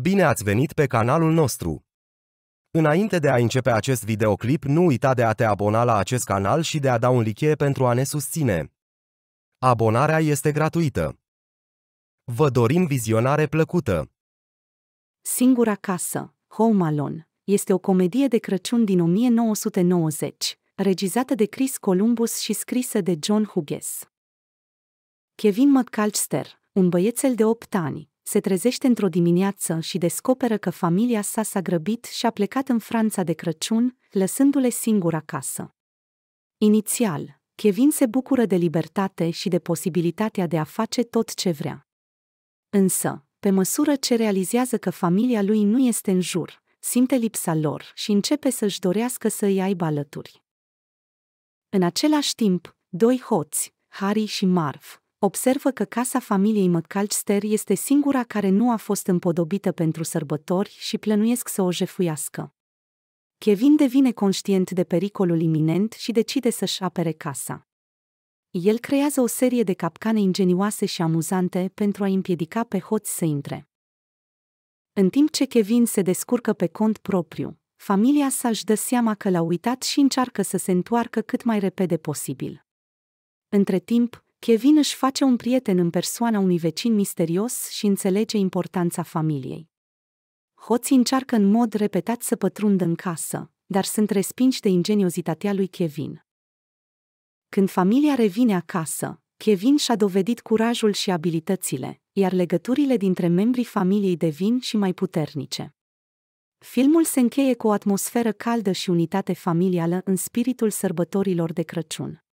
Bine ați venit pe canalul nostru! Înainte de a începe acest videoclip, nu uita de a te abona la acest canal și de a da un like pentru a ne susține. Abonarea este gratuită. Vă dorim vizionare plăcută! Singura casă, Home Alone, este o comedie de Crăciun din 1990, regizată de Chris Columbus și scrisă de John Hughes. Kevin McAllister, un băiețel de 8 ani, se trezește într-o dimineață și descoperă că familia sa s-a grăbit și a plecat în Franța de Crăciun, lăsându-le singur acasă. Inițial, Kevin se bucură de libertate și de posibilitatea de a face tot ce vrea. Însă, pe măsură ce realizează că familia lui nu este în jur, simte lipsa lor și începe să-și dorească să îi aibă alături. În același timp, doi hoți, Harry și Marv, observă că casa familiei McAllister este singura care nu a fost împodobită pentru sărbători și plănuiesc să o jefuiască. Kevin devine conștient de pericolul iminent și decide să-și apere casa. El creează o serie de capcane ingenioase și amuzante pentru a împiedica pe hoți să intre. În timp ce Kevin se descurcă pe cont propriu, familia sa își dă seama că l-a uitat și încearcă să se întoarcă cât mai repede posibil. Între timp, Kevin își face un prieten în persoana unui vecin misterios și înțelege importanța familiei. Hoții încearcă în mod repetat să pătrundă în casă, dar sunt respinși de ingeniozitatea lui Kevin. Când familia revine acasă, Kevin și-a dovedit curajul și abilitățile, iar legăturile dintre membrii familiei devin și mai puternice. Filmul se încheie cu o atmosferă caldă și unitate familială în spiritul sărbătorilor de Crăciun.